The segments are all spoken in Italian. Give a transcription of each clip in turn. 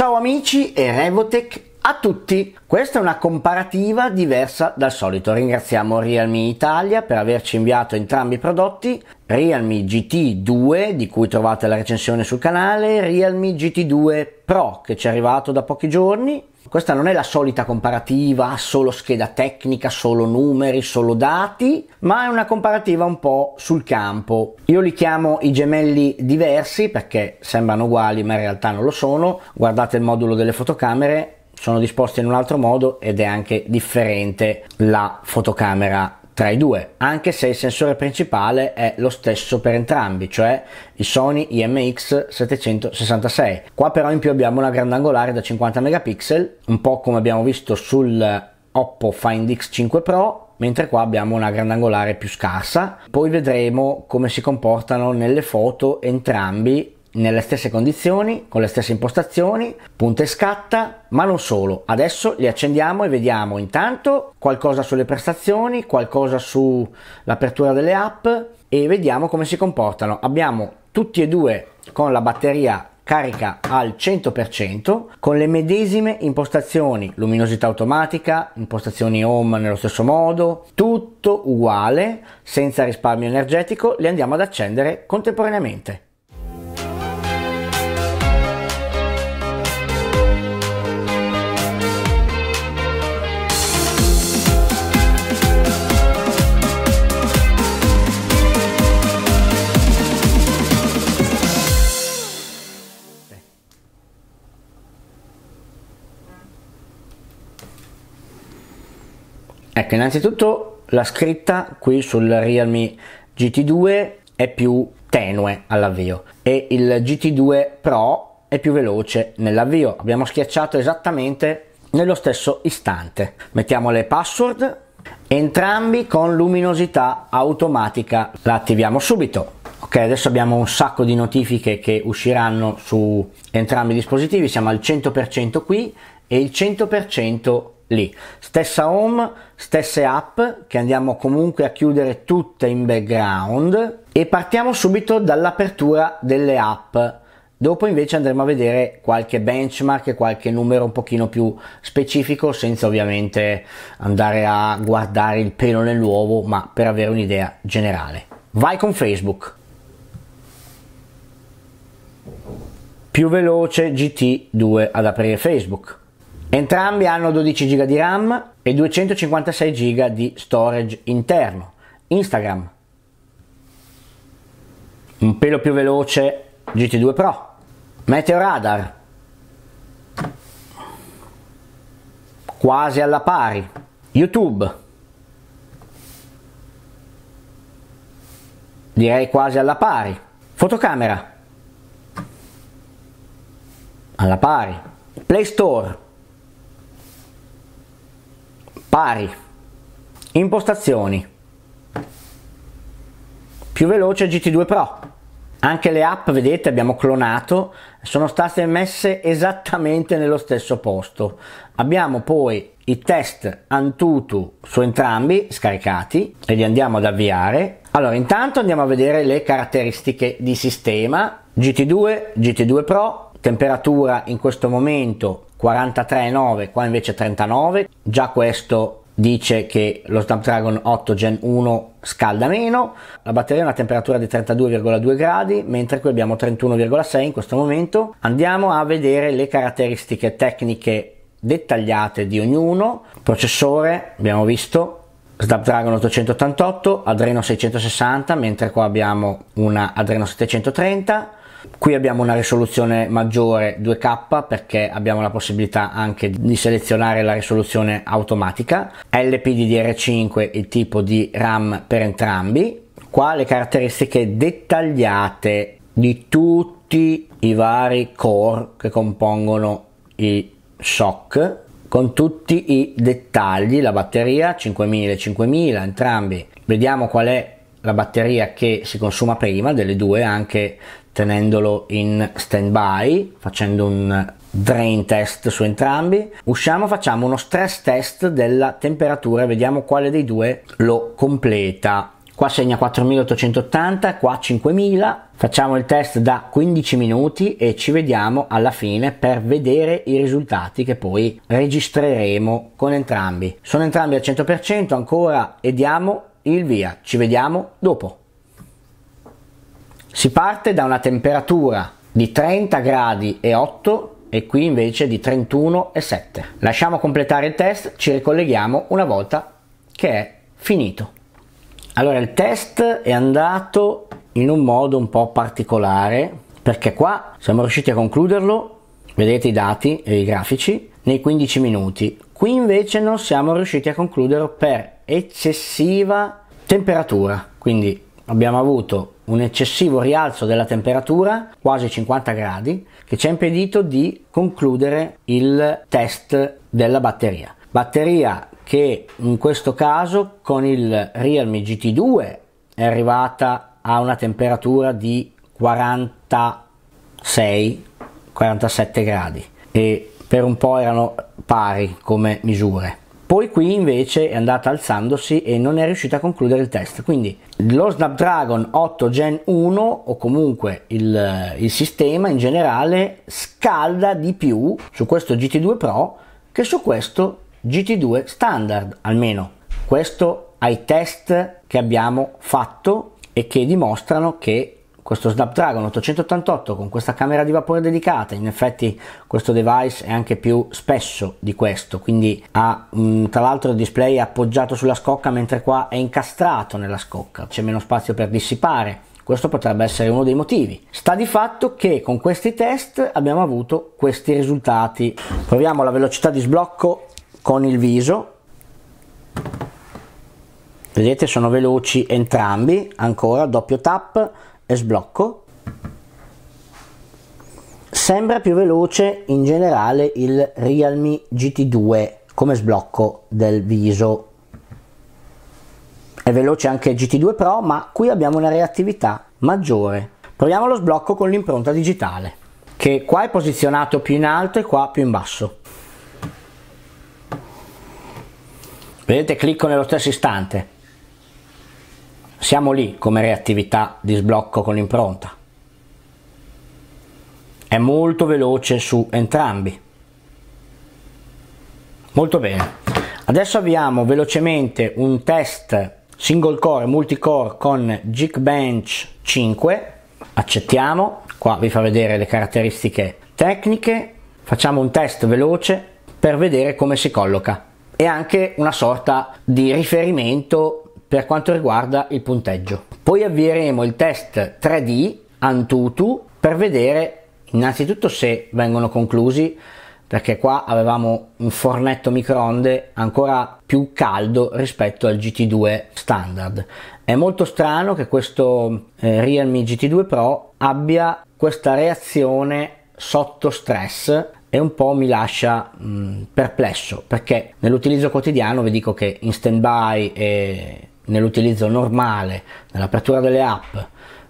Ciao amici e Revotech a tutti! Questa è una comparativa diversa dal solito. Ringraziamo Realme Italia per averci inviato entrambi i prodotti, Realme GT2 di cui trovate la recensione sul canale, Realme GT2 Pro che ci è arrivato da pochi giorni questa non è la solita comparativa, solo scheda tecnica, solo numeri, solo dati, ma è una comparativa un po' sul campo. Io li chiamo i gemelli diversi perché sembrano uguali ma in realtà non lo sono. Guardate il modulo delle fotocamere, sono disposti in un altro modo ed è anche differente la fotocamera tra i due, anche se il sensore principale è lo stesso per entrambi, cioè i Sony IMX 766. Qua però in più abbiamo una grandangolare da 50 megapixel, un po' come abbiamo visto sul Oppo Find X5 Pro, mentre qua abbiamo una grandangolare più scarsa. Poi vedremo come si comportano nelle foto entrambi nelle stesse condizioni, con le stesse impostazioni, punta e scatta, ma non solo. Adesso li accendiamo e vediamo intanto qualcosa sulle prestazioni, qualcosa sull'apertura delle app e vediamo come si comportano. Abbiamo tutti e due con la batteria carica al 100% con le medesime impostazioni, luminosità automatica, impostazioni home nello stesso modo, tutto uguale, senza risparmio energetico, le andiamo ad accendere contemporaneamente. Ecco, innanzitutto la scritta qui sul Realme GT2 è più tenue all'avvio e il GT2 Pro è più veloce nell'avvio. Abbiamo schiacciato esattamente nello stesso istante. Mettiamo le password, entrambi con luminosità automatica. La attiviamo subito. Ok, adesso abbiamo un sacco di notifiche che usciranno su entrambi i dispositivi, siamo al 100% qui e il 100% lì. Stessa home, stesse app che andiamo comunque a chiudere tutte in background e partiamo subito dall'apertura delle app. Dopo invece andremo a vedere qualche benchmark, qualche numero un pochino più specifico senza ovviamente andare a guardare il pelo nell'uovo ma per avere un'idea generale. Vai con Facebook. Più veloce GT2 ad aprire Facebook. Entrambi hanno 12 GB di RAM e 256 GB di storage interno. Instagram. Un pelo più veloce GT2 Pro. Meteo Radar. Quasi alla pari. YouTube. Direi quasi alla pari. Fotocamera. Alla pari. Play Store pari, impostazioni, più veloce GT2 Pro. Anche le app, vedete, abbiamo clonato, sono state messe esattamente nello stesso posto. Abbiamo poi i test Antutu su entrambi scaricati e li andiamo ad avviare. Allora, intanto andiamo a vedere le caratteristiche di sistema GT2, GT2 Pro, temperatura in questo momento 43,9, qua invece 39. Già questo dice che lo Snapdragon 8 Gen 1 scalda meno, la batteria ha una temperatura di 32,2 gradi, mentre qui abbiamo 31,6 in questo momento. Andiamo a vedere le caratteristiche tecniche dettagliate di ognuno. Processore, abbiamo visto, Snapdragon 888, Adreno 660, mentre qua abbiamo una Adreno 730 Qui abbiamo una risoluzione maggiore 2K perché abbiamo la possibilità anche di selezionare la risoluzione automatica, LPDDR5 il tipo di RAM per entrambi, qua le caratteristiche dettagliate di tutti i vari core che compongono i SOC con tutti i dettagli, la batteria 5000 5000 entrambi. Vediamo qual è la batteria che si consuma prima delle due anche tenendolo in stand by, facendo un drain test su entrambi. Usciamo, facciamo uno stress test della temperatura e vediamo quale dei due lo completa. Qua segna 4880, qua 5000. Facciamo il test da 15 minuti e ci vediamo alla fine per vedere i risultati che poi registreremo con entrambi. Sono entrambi al 100% ancora e diamo il via. Ci vediamo dopo. Si parte da una temperatura di 30 gradi e 8 e qui invece di 31 e 7. Lasciamo completare il test, ci ricolleghiamo una volta che è finito. Allora il test è andato in un modo un po' particolare perché qua siamo riusciti a concluderlo, vedete i dati e i grafici, nei 15 minuti. Qui invece non siamo riusciti a concluderlo per eccessiva temperatura, quindi abbiamo avuto un eccessivo rialzo della temperatura, quasi 50 gradi, che ci ha impedito di concludere il test della batteria. Batteria che in questo caso con il Realme GT2 è arrivata a una temperatura di 46 47 gradi e per un po' erano pari come misure poi qui invece è andata alzandosi e non è riuscita a concludere il test. Quindi lo Snapdragon 8 Gen 1 o comunque il, il sistema in generale scalda di più su questo GT2 Pro che su questo GT2 standard almeno. Questo ai test che abbiamo fatto e che dimostrano che questo Snapdragon 888 con questa camera di vapore dedicata, in effetti questo device è anche più spesso di questo, quindi ha mm, tra l'altro il display appoggiato sulla scocca mentre qua è incastrato nella scocca, c'è meno spazio per dissipare. Questo potrebbe essere uno dei motivi. Sta di fatto che con questi test abbiamo avuto questi risultati. Proviamo la velocità di sblocco con il viso. Vedete sono veloci entrambi, ancora doppio tap e sblocco sembra più veloce in generale il Realme GT2 come sblocco del viso è veloce anche il GT2 Pro ma qui abbiamo una reattività maggiore proviamo lo sblocco con l'impronta digitale che qua è posizionato più in alto e qua più in basso vedete clicco nello stesso istante siamo lì come reattività di sblocco con l'impronta. È molto veloce su entrambi. Molto bene. Adesso avviamo velocemente un test single core multicore con Geekbench 5. Accettiamo. Qua vi fa vedere le caratteristiche tecniche. Facciamo un test veloce per vedere come si colloca e anche una sorta di riferimento per quanto riguarda il punteggio. Poi avvieremo il test 3D Antutu per vedere innanzitutto se vengono conclusi perché qua avevamo un fornetto microonde ancora più caldo rispetto al GT2 standard. È molto strano che questo eh, Realme GT2 Pro abbia questa reazione sotto stress e un po' mi lascia mh, perplesso perché nell'utilizzo quotidiano vi dico che in stand by e nell'utilizzo normale, nell'apertura delle app,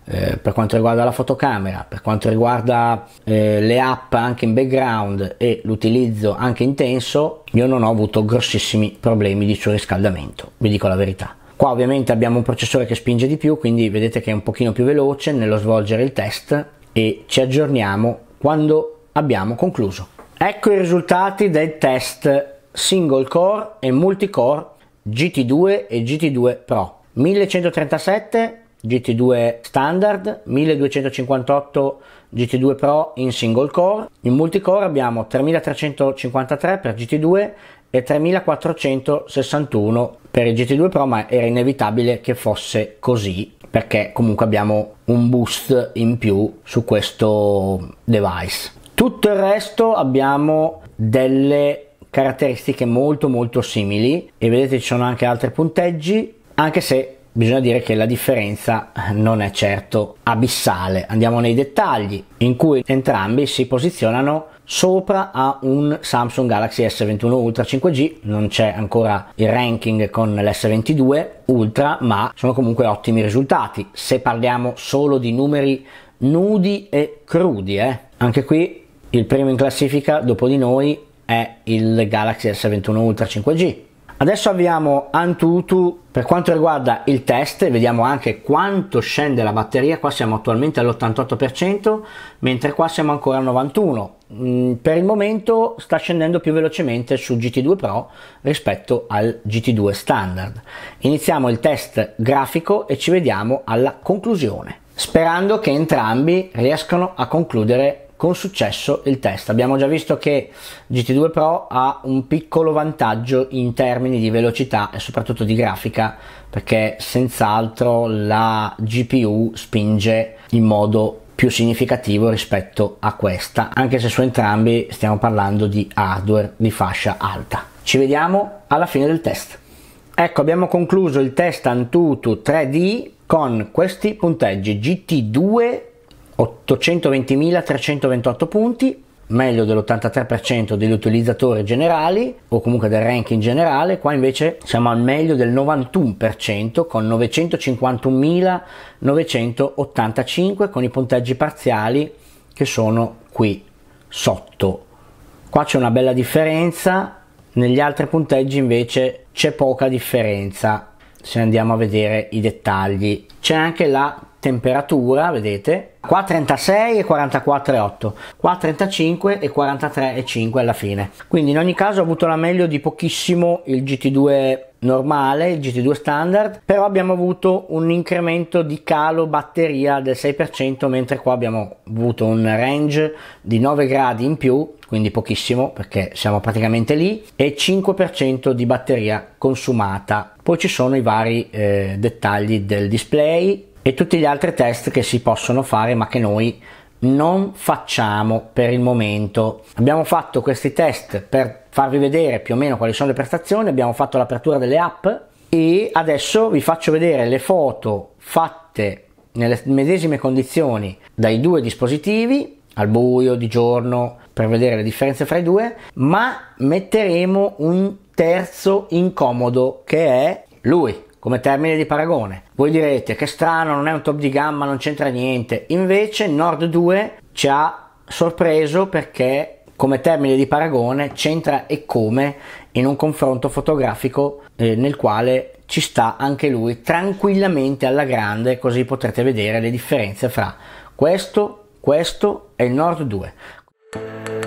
eh, per quanto riguarda la fotocamera, per quanto riguarda eh, le app anche in background e l'utilizzo anche intenso, io non ho avuto grossissimi problemi di surriscaldamento, vi dico la verità. Qua ovviamente abbiamo un processore che spinge di più, quindi vedete che è un pochino più veloce nello svolgere il test e ci aggiorniamo quando abbiamo concluso. Ecco i risultati del test single core e multicore GT2 e GT2 Pro. 1137 GT2 standard, 1258 GT2 Pro in single core, in multicore abbiamo 3353 per GT2 e 3461 per il GT2 Pro, ma era inevitabile che fosse così perché comunque abbiamo un boost in più su questo device. Tutto il resto abbiamo delle caratteristiche molto molto simili e vedete ci sono anche altri punteggi anche se bisogna dire che la differenza non è certo abissale andiamo nei dettagli in cui entrambi si posizionano sopra a un Samsung Galaxy S21 Ultra 5G, non c'è ancora il ranking con l'S22 Ultra, ma sono comunque ottimi risultati se parliamo solo di numeri nudi e crudi. Eh. Anche qui il primo in classifica dopo di noi è il Galaxy S21 Ultra 5G. Adesso abbiamo Antutu per quanto riguarda il test, vediamo anche quanto scende la batteria, qua siamo attualmente all'88%, mentre qua siamo ancora al 91%. Mm, per il momento sta scendendo più velocemente su GT2 Pro rispetto al GT2 standard. Iniziamo il test grafico e ci vediamo alla conclusione, sperando che entrambi riescano a concludere con successo il test. Abbiamo già visto che GT2 Pro ha un piccolo vantaggio in termini di velocità e soprattutto di grafica perché senz'altro la GPU spinge in modo più significativo rispetto a questa, anche se su entrambi stiamo parlando di hardware di fascia alta. Ci vediamo alla fine del test. Ecco, abbiamo concluso il test Antutu 3D con questi punteggi GT2 820.328 punti, meglio dell'83% degli utilizzatori generali o comunque del ranking generale, qua invece siamo al meglio del 91% con 951.985 con i punteggi parziali che sono qui sotto. Qua c'è una bella differenza, negli altri punteggi invece c'è poca differenza se andiamo a vedere i dettagli. C'è anche la temperatura, vedete, qua 36 e 44,8, qua 35 e 43,5 alla fine. Quindi in ogni caso ho avuto la meglio di pochissimo il GT2 normale, il GT2 standard, però abbiamo avuto un incremento di calo batteria del 6%, mentre qua abbiamo avuto un range di 9 gradi in più, quindi pochissimo perché siamo praticamente lì, e 5% di batteria consumata. Poi ci sono i vari eh, dettagli del display, e tutti gli altri test che si possono fare ma che noi non facciamo per il momento. Abbiamo fatto questi test per farvi vedere più o meno quali sono le prestazioni, abbiamo fatto l'apertura delle app e adesso vi faccio vedere le foto fatte nelle medesime condizioni dai due dispositivi al buio, di giorno, per vedere le differenze fra i due, ma metteremo un terzo incomodo che è lui come termine di paragone. Voi direte che strano, non è un top di gamma, non c'entra niente. Invece Nord 2 ci ha sorpreso perché come termine di paragone c'entra e come in un confronto fotografico eh, nel quale ci sta anche lui tranquillamente alla grande così potrete vedere le differenze fra questo, questo e il Nord 2.